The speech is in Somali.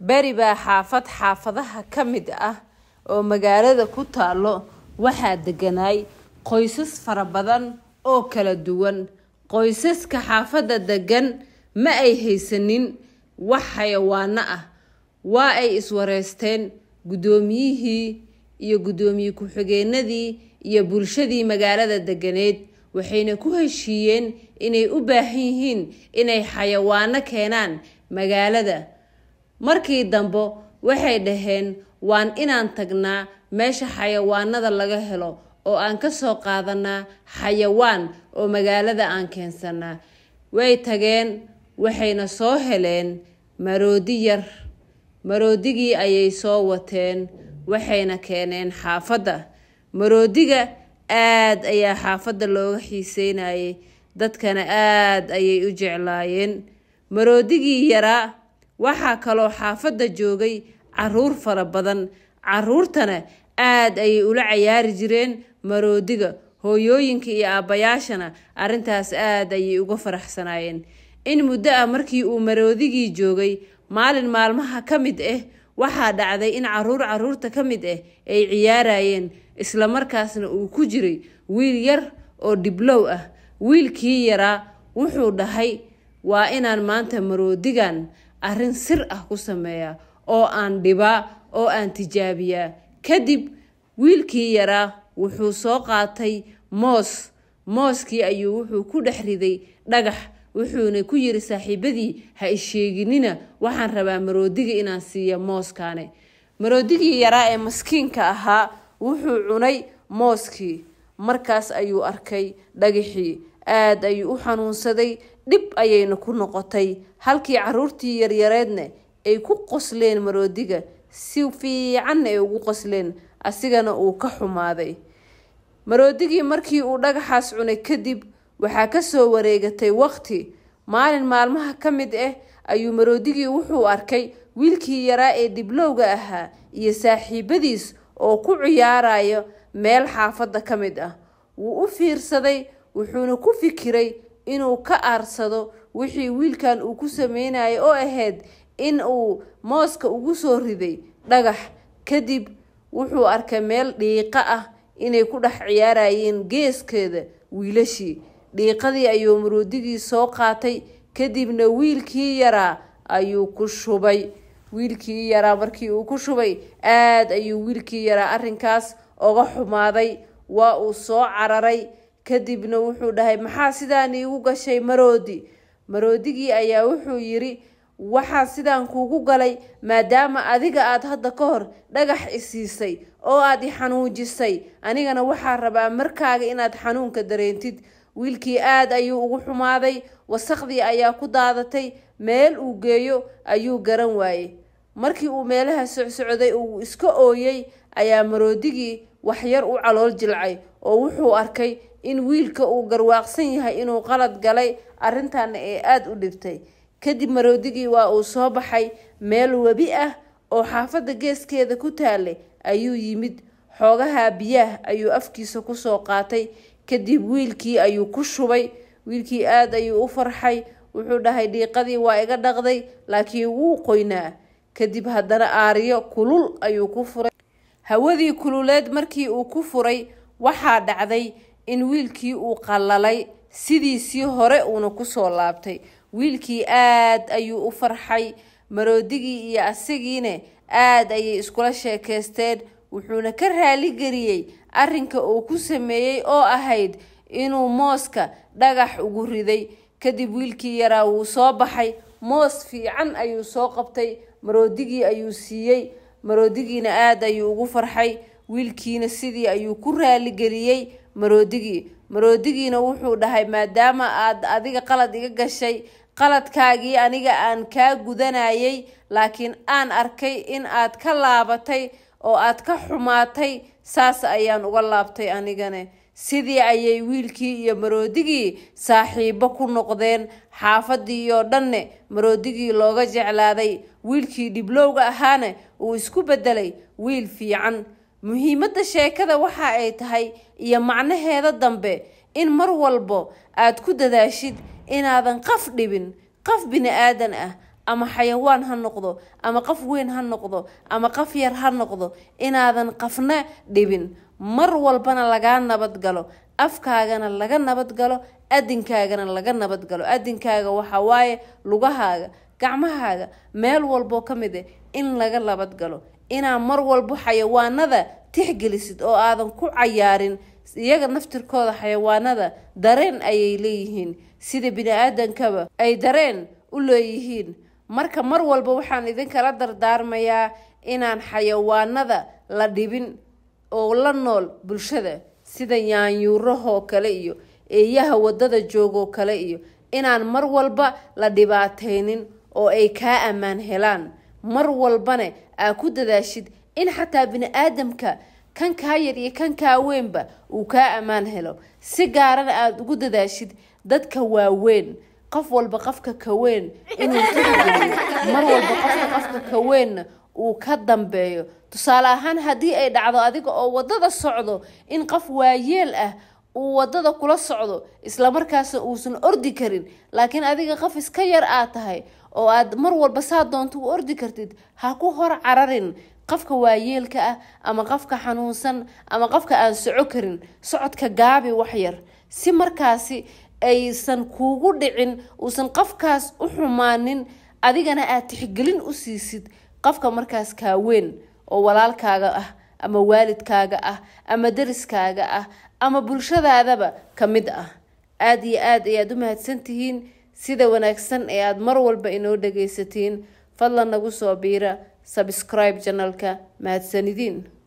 beri baa xaafad xaafadaha ka mid ah oo magaalada ku taalo waxaa deganaay qoysas fara badan oo kala duwan qoysaska xaafadda degan ma ay haysanin wax xayawaano ah waa ay iswareysteen guddoomiyihii iyo guddoomiye ku-xigeenadii iyo bulshadii magaalada deganeed waxayna ku heshiiyeen inay u baahan yihiin inay xayawaano keenaan magaalada markii dambe waxay dhaheen waan inaan tagnaa meesha xayawaanada laga helo oo aan ka soo qaadanaa xayawaan oo magaalada aan keensanaa way tageen waxayna soo heleen maroodi yar maroodigii ayay soo wateen waxayna keeneen xaafadda maroodiga aad ayaa xaafadda looga xiiseynayay dadkana aad ayay u jeclaayeen maroodigii yaraa waxaa kaloo xaafadda joogay caruur fara badan caruurtana aad ayay ula cayaari jireen maroodiga hooyooyinka iyo aabbayaashana arrintaas aad ayay uga faraxsanaayeen in muddo ah markii uu maroodigii joogay maalin maalmaha ka mid ah eh, waxaa dhacday in caruur caruurta ka mid ah ay ciyaarayeen isla markaasna uu ku jiray wiil yar oo dhiblow ah wiilkii yaraa wuxuu dhahay waa inaan maanta maroodigan arin sir ah ku sameeya oo aan dhibaa oo aan tijaabiyaa kadib wiilkii yaraa wuxuu soo qaatay moos mooskii ayuu wuxuu ku dhex riday dhagax wuxuuna ku yiri saaxiibadii ha isheeginina waxaan rabaa maroodiga inaan siiya mooskaane maroodigii yaraa ee maskiinka ahaa wuxuu cunay mooskii markaas ayuu arkay dhagixii aad ayuu u xanuunsaday dhib ayayna ku noqotay halkii caruurtii yaryareedna ay ku qosleen maroodiga si fiicanna ay ugu qosleen asigana uu ka xumaaday maroodigii markii uu dhagaxaas cunay kadib waxaa kasoo wareegatay waqti maalin maalmaha ka mid ah ayuu maroodigii wuxuu arkay wiilkii yaraa ee diblowga ahaa iyo saaxiibadiis oo ku ciyaarayo meel xaafadda ka mid ah wuu u fiirsaday wuxuuna ku fikiray inuu ka aarsado wixii wiilkan uu ku sameynayay oo ahayd in uu mooska ugu soo riday dhagax kadib wuxuu arkay meel dhiiqa ah inay ku dhex ciyaarayeen geeskeeda wiilashii dhiiqadii ayuu maroodigii soo qaatay kadibna wiilkii yaraa ayuu ku shubay wiilkii yaraa markii uu ku shubay aada ayuu wiilkii yaraa arrinkaas oga xumaaday waa uu soo cararay kadibna wuxuu dhahay maxaa sidaan iigu gashay maroodi maroodigii ayaa wuxuu yiri waxaa sidaan kuugu galay maadaama adiga aad hadda ka hor dhagax isiisay oo aad i xanuujisay anigana waxaa rabaa markaaga inaad xanuunka dareentid wiilkii aad ayuu ugu xumaaday wasaqdii ayaa ku daadatay meel uu geeyo ayuu garan waayey markii uu meelaha socsocday uu iska ooyey ayaa maroodigii waxyar u calool jilcay oo wuxuu arkay in wiilka uu garwaaqsan yahay inuu qalad galay arrintaana ee aada u dhibtay kadib maroodigii waa uu soo baxay meel webi ah oo xaafadda geeskeeda ku taalay ayuu yimid xoogaha biyaah ayuu afkiisa kusoo qaatay kadib wiilkii ayuu ku shubay wiilkii aada ayuu u farxay wuxuu dhahay dhiiqadii waa iga dhaqday laakiin wuu qoynaa kadib haddana aariyo kulul ayuu ku furay hawadii kululeed markii uu ku furay waxaa dhacday in wiilkii uu qallalay sidiisii hore uuna kusoo laabtay wiilkii aad ayuu u farxay maroodigii iyo asigiine aad ayay iskula sheekaysteen wuxuuna ka raaligeliyey arrinka uu ku sameeyey oo ahayd inuu mooska dhagax ugu riday kadib wiilkii yaraa wuu soo baxay moos fiican ayuu soo qabtay maroodigii ayuu siiyey maroodigiina aad ayuu ugu farxay wiilkiina sidii ayuu ku raaligeliyey maroodigii maroodigiina wuxuu dhahay maadaama aad adiga qalad iga gashay qaladkaagii aniga aan kaa gudanayay laakiin aan arkay in aad ka laabatay oo aad ka xumaatay saas ayaan uga laabtay anigane sidii ayay wiilkii iyo maroodigii saaxiibo ku noqdeen xaafadii oo dhanne maroodigii looga jeclaaday wiilkii dhiblowga ahaane uu isku beddelay wiil fiican muhiimadda sheekada waxa ay tahay iyo macnaheeda dambe in mar walbo aad ku dadaashid inaadan qaf dhibin qaf bini aadan ah ama xayawaan ha noqdo ama qaf weyn ha noqdo ama qaf yar ha noqdo inaadan qafna dhibin mar walbana lagaa nabad galo afkaagana laga nabad galo adinkaagana laga nabad galo adinkaaga waxaa waaye lugahaaga gacmahaaga meel walboo ka mid ah in laga nabadgalo inaa mar walbo xayawaanada tixgelisid oo aadan ku cayaarin iyaga naftirkooda xayawaanada dareen ayay leeyihiin sida bini-aadankaba ay dareen u leeyihiin marka mar walba waxaan idinkala dardaarmayaa inaan xayawaanada la dhibin oo la nool bulshada sida yaanyuurahoo kale iyo eeyaha wadada joogoo kale iyo inaan mar walba la dhibaateynin oo ay kaa ammaan helaan mar walbana aa ku dadaashid in xataa bini-aadamka kankaa yar iyo kankaa weynba uu kaa ammaan helo si gaarana aada ugu dadaashid dadka waaweyn qof walba qofka kaweyn inuu kaigeliyo mar walba qofka qofka weynna uu ka dambeeyo tusaale ahaan haddii ay dhacdo adiga oo wadada socdo in qof waayeel ah uu wadada kula socdo islamarkaasna uusan ordi karin laakiin adiga qof iska yar aad tahay oo aad mar walba saa doonto u ordi kartid ha ku hor cararin qofka waayeelka ah ama qofka xanuunsan ama qofka aan soco karin socodka gaabi wax yar si markaasi aysan kuugu dhicin uusan qofkaas u xumaanin adigana aad tixgelin u siisid qofka markaas kaaweyn oo walaalkaaga ah ama waalidkaaga ah ama dariskaaga ah ama bulshadaadaba ka mid ah aad iyo aad ayaad u mahadsan tihiin sida wanaagsan ee aada mar walba inoo dhagaysatiin fadlan nagu soo biira sabscribe janalka mahadsanidiin